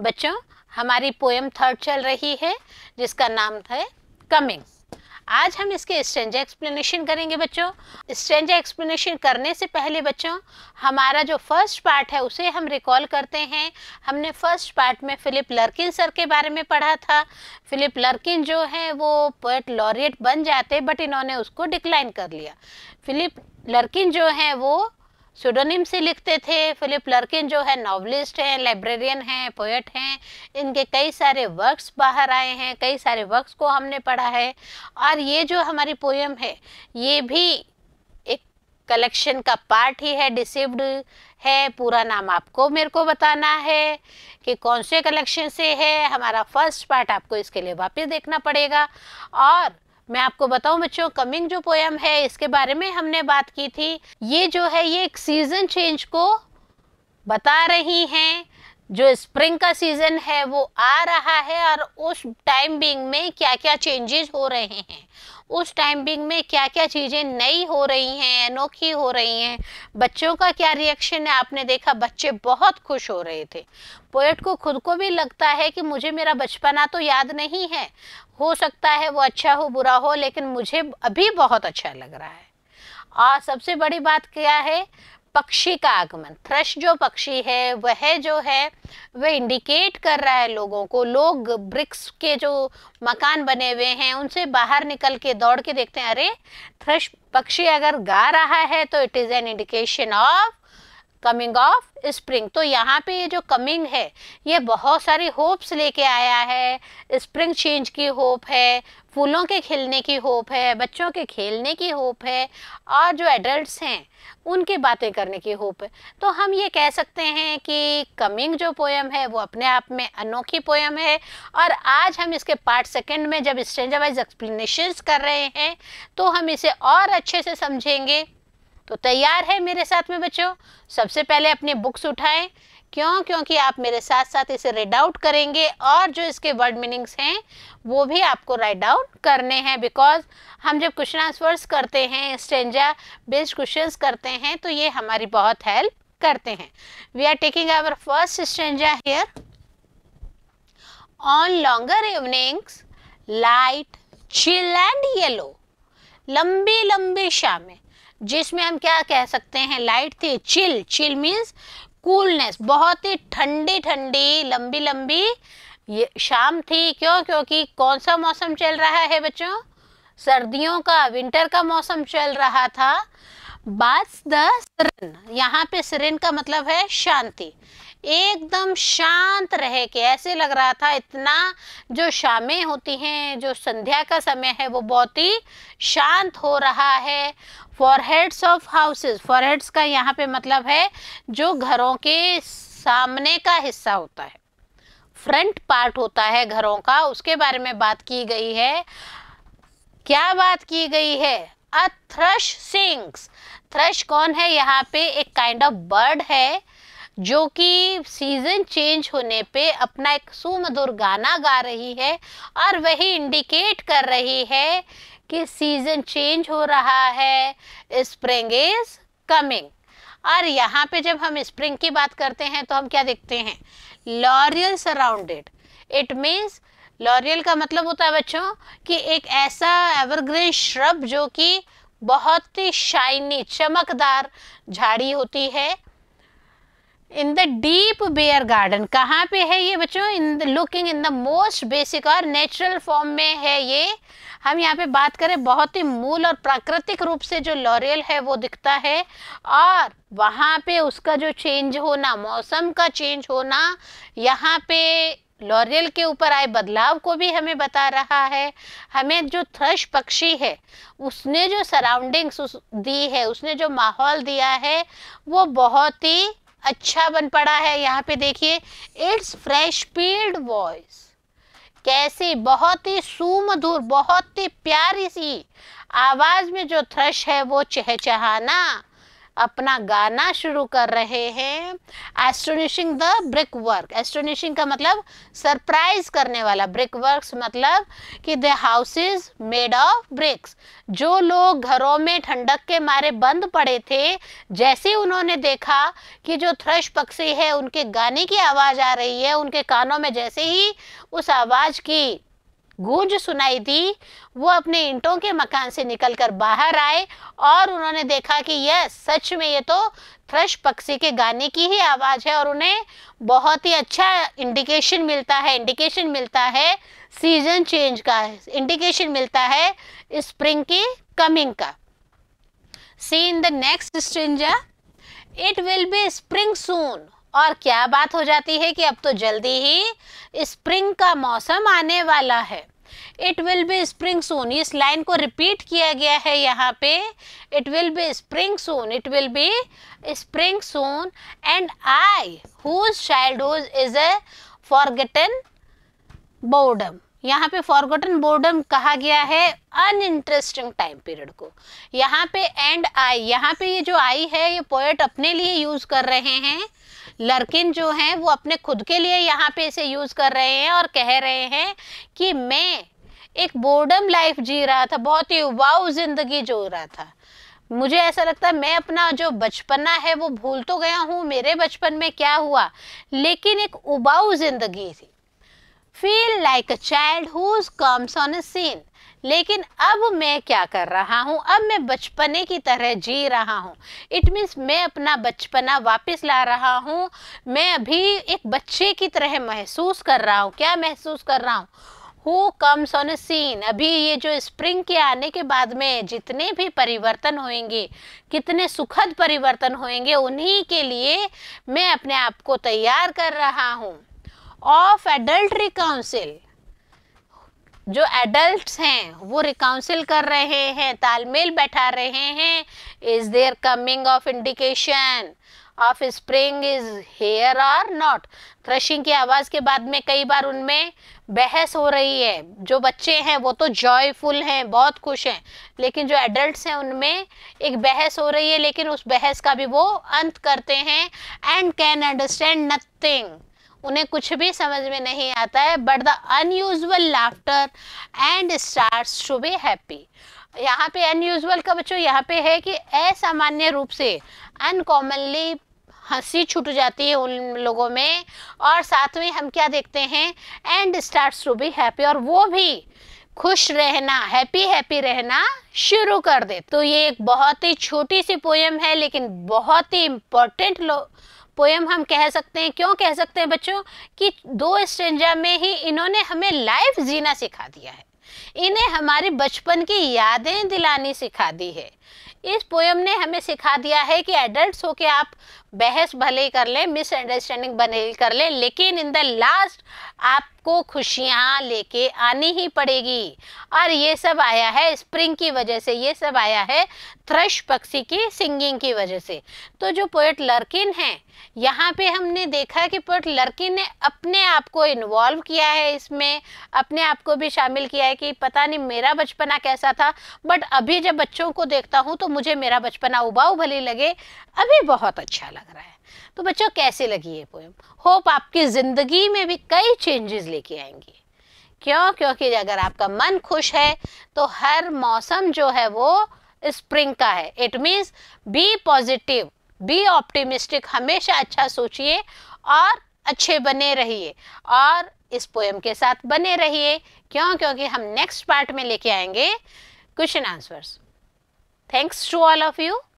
बच्चों हमारी poem third चल रही है जिसका नाम है कमिंग आज हम इसके स्टेंजा एक्सप्लेनेशन करेंगे बच्चों स्टेंजा एक्सप्लेनेशन करने से पहले बच्चों हमारा जो फर्स्ट पार्ट है उसे हम रिकॉल करते हैं हमने फर्स्ट पार्ट में फ़िलिप लर्किन सर के बारे में पढ़ा था फ़िलिप लर्किन जो है वो पोएट लॉरियट बन जाते बट इन्होंने उसको डिक्लाइन कर लिया फ़िलिप लर्किन जो हैं वो सुडोनिम से लिखते थे फिलिप लर्किन जो है नॉवलिस्ट हैं लाइब्रेरियन हैं पोएट हैं इनके कई सारे वर्क्स बाहर आए हैं कई सारे वर्क्स को हमने पढ़ा है और ये जो हमारी पोएम है ये भी एक कलेक्शन का पार्ट ही है डिसिव्ड है पूरा नाम आपको मेरे को बताना है कि कौन से कलेक्शन से है हमारा फर्स्ट पार्ट आपको इसके लिए वापस देखना पड़ेगा और मैं आपको बताऊं बच्चों कमिंग जो पोयम है इसके बारे में हमने बात की थी ये जो है ये एक सीजन चेंज को बता रही हैं जो स्प्रिंग का सीजन है वो आ रहा है और उस टाइम बिंग में क्या क्या चेंजेस हो रहे हैं उस टाइम बिंग में क्या क्या चीज़ें नई हो रही हैं अनोखी हो रही हैं बच्चों का क्या रिएक्शन है आपने देखा बच्चे बहुत खुश हो रहे थे पोएट को खुद को भी लगता है कि मुझे मेरा बचपना तो याद नहीं है हो सकता है वो अच्छा हो बुरा हो लेकिन मुझे अभी बहुत अच्छा लग रहा है और सबसे बड़ी बात क्या है पक्षी का आगमन थ्रश जो पक्षी है वह जो है वह इंडिकेट कर रहा है लोगों को लोग ब्रिक्स के जो मकान बने हुए हैं उनसे बाहर निकल के दौड़ के देखते हैं अरे थ्रश पक्षी अगर गा रहा है तो it is an indication of coming of spring तो यहाँ पे ये जो कमिंग है ये बहुत सारी होप्स लेके आया है स्प्रिंग चेंज की होप है फूलों के खिलने की होप है बच्चों के खेलने की होप है और जो एडल्ट्स हैं उनकी बातें करने की होप है तो हम ये कह सकते हैं कि कमिंग जो पोएम है वो अपने आप में अनोखी पोएम है और आज हम इसके पार्ट सेकंड में जब स्टेंजर वाइज एक्सप्लेनेशंस कर रहे हैं तो हम इसे और अच्छे से समझेंगे तो तैयार है मेरे साथ में बच्चों सबसे पहले अपने बुक्स उठाएं क्यों क्योंकि आप मेरे साथ साथ इसे रेड आउट करेंगे और जो इसके वर्ड मीनिंग्स हैं वो भी आपको राइट आउट करने हैं बिकॉज हम जब क्वेश्चन आंसर्स करते हैं स्टेंजा बेस्ड क्वेश्चंस करते हैं तो ये हमारी बहुत हेल्प करते हैं we are taking our first stanza here on longer evenings light chill and yellow लंबी लंबी शामें जिसमें हम क्या कह सकते हैं लाइट थी चिल चिल मीन्स कूलनेस बहुत ही ठंडी ठंडी लंबी लंबी ये शाम थी क्यों क्योंकि कौन सा मौसम चल रहा है बच्चों सर्दियों का विंटर का मौसम चल रहा था बास द यहाँ पे सरेन का मतलब है शांति एकदम शांत रह के ऐसे लग रहा था इतना जो शामें होती हैं जो संध्या का समय है वो बहुत ही शांत हो रहा है for heads of for foreheads का यहाँ पे मतलब है जो घरों के सामने का हिस्सा होता है फ्रंट पार्ट होता है घरों का उसके बारे में बात की गई है क्या बात की गई है अ थ्रश सिंग्स थ्रश कौन है यहाँ पे एक काइंड ऑफ बर्ड है जो कि सीजन चेंज होने पे अपना एक सुमधुर गाना गा रही है और वही इंडिकेट कर रही है कि सीजन चेंज हो रहा है स्प्रिंग इज कमिंग और यहाँ पे जब हम स्प्रिंग की बात करते हैं तो हम क्या देखते हैं laurel surrounded it means laurel का मतलब होता है बच्चों कि एक ऐसा एवरग्रीन श्रब जो कि बहुत ही शाइनी चमकदार झाड़ी होती है in the deep bare garden कहाँ पे है ये बच्चों in looking in the most basic और नेचुरल फॉर्म में है ये हम यहाँ पे बात करें बहुत ही मूल और प्राकृतिक रूप से जो लॉरियल है वो दिखता है और वहाँ पे उसका जो चेंज होना मौसम का चेंज होना यहाँ पे लॉरियल के ऊपर आए बदलाव को भी हमें बता रहा है हमें जो थ्रश पक्षी है उसने जो सराउंडिंग्स उस दी है उसने जो माहौल दिया है वो बहुत ही अच्छा बन पड़ा है यहाँ पे देखिए इट्स फ्रेश पील्ड वॉइस कैसे बहुत ही सुमधुर बहुत ही प्यारी सी आवाज में जो थ्रश है वो चहचहाना अपना गाना शुरू कर रहे हैं astonishing the brick work astonishing का मतलब सरप्राइज करने वाला ब्रिक वर्क मतलब कि the house is made of bricks जो लोग घरों में ठंडक के मारे बंद पड़े थे जैसे उन्होंने देखा कि जो थ्रश पक्षी है उनके गाने की आवाज़ आ रही है उनके कानों में जैसे ही उस आवाज़ की गूंज सुनाई दी वो अपने ईंटों के मकान से निकलकर बाहर आए और उन्होंने देखा कि यह सच में ये तो थ्रश पक्षी के गाने की ही आवाज़ है और उन्हें बहुत ही अच्छा इंडिकेशन मिलता है इंडिकेशन मिलता है सीजन चेंज का इंडिकेशन मिलता है स्प्रिंग की कमिंग का see in the next stanza it will be spring soon और क्या बात हो जाती है कि अब तो जल्दी ही स्प्रिंग का मौसम आने वाला है it will be spring soon इस लाइन को रिपीट किया गया है यहाँ पे it will be spring soon it will be spring soon and I whose is a forgotten boredom यहाँ पे फॉरगोटन बोर्डम कहा गया है अन इंटरेस्टिंग टाइम पीरियड को यहाँ पे एंड आई यहाँ पे ये जो आई है ये पोएट अपने लिए यूज कर रहे हैं लड़किन जो हैं वो अपने खुद के लिए यहाँ पे इसे यूज़ कर रहे हैं और कह रहे हैं कि मैं एक बोर्डम लाइफ जी रहा था बहुत ही वाव जिंदगी जो रहा था मुझे ऐसा लगता है मैं अपना जो बचपना है वो भूल तो गया हूँ मेरे बचपन में क्या हुआ लेकिन एक उबाऊ जिंदगी थी feel like a child who comes on a scene लेकिन अब मैं क्या कर रहा हूँ अब मैं बचपने की तरह जी रहा हूँ इट मीन्स मैं अपना बचपना वापस ला रहा हूँ मैं अभी एक बच्चे की तरह महसूस कर रहा हूँ क्या महसूस कर रहा हूँ हु कम्स ऑन सीन अभी ये जो स्प्रिंग के आने के बाद में जितने भी परिवर्तन होंगे कितने सुखद परिवर्तन होंगे उन्हीं के लिए मैं अपने आप को तैयार कर रहा हूँ ऑफ एडल्ट्री काउंसिल जो एडल्ट हैं वो रिकाउंसिल कर रहे हैं तालमेल बैठा रहे हैं is there coming of indication of spring is here और नॉट क्रशिंग की आवाज़ के बाद में कई बार उनमें बहस हो रही है जो बच्चे हैं वो तो जॉयफुल हैं बहुत खुश हैं लेकिन जो एडल्ट्स हैं उनमें एक बहस हो रही है लेकिन उस बहस का भी वो अंत करते हैं एंड कैन अंडरस्टैंड नथिंग उन्हें कुछ भी समझ में नहीं आता है but the unusual laughter and stars to be happy यहाँ पे अनयूजल का बच्चों यहाँ पे है कि असामान्य रूप से अनकॉमनली हंसी छूट जाती है उन लोगों में और साथ में हम क्या देखते हैं and start to be happy और वो भी खुश रहना हैप्पी हैप्पी रहना शुरू कर दे तो ये एक बहुत ही छोटी सी पोएम है लेकिन बहुत ही इम्पोर्टेंट लोग पोएम हम कह सकते हैं क्यों कह सकते हैं बच्चों कि दो स्टेंजा में ही इन्होंने हमें लाइफ जीना सिखा दिया है इन्हें हमारे बचपन की यादें दिलानी सिखा दी है इस पोएम ने हमें सिखा दिया है कि एडल्ट हो के आप बहस भले ही कर लें मिसअंडरस्टैंडिंग भले ही कर लें लेकिन इन द लास्ट आपको खुशियाँ लेके आनी ही पड़ेगी और ये सब आया है स्प्रिंग की वजह से ये सब आया है थ्रश पक्षी की सिंगिंग की वजह से तो जो पोएट लर्किन है यहाँ पे हमने देखा कि पोएट लर्किन ने अपने आप को इन्वॉल्व किया है इसमें अपने आप को भी शामिल किया है कि पता नहीं मेरा बचपना कैसा था बट अभी जब बच्चों को देखता करता हूँ तो मुझे मेरा बचपना उबाऊ भले लगे अभी बहुत अच्छा लग रहा है तो बच्चों कैसे लगी ये पोएम होप आपकी ज़िंदगी में भी कई चेंजेस लेके आएंगी क्यों क्योंकि अगर आपका मन खुश है तो हर मौसम जो है वो स्प्रिंग का है it means be positive be optimistic हमेशा अच्छा सोचिए और अच्छे बने रहिए और इस पोएम के साथ बने रहिए क्यों क्योंकि हम नेक्स्ट पार्ट में लेके आएंगे question answers Thanks to all of you.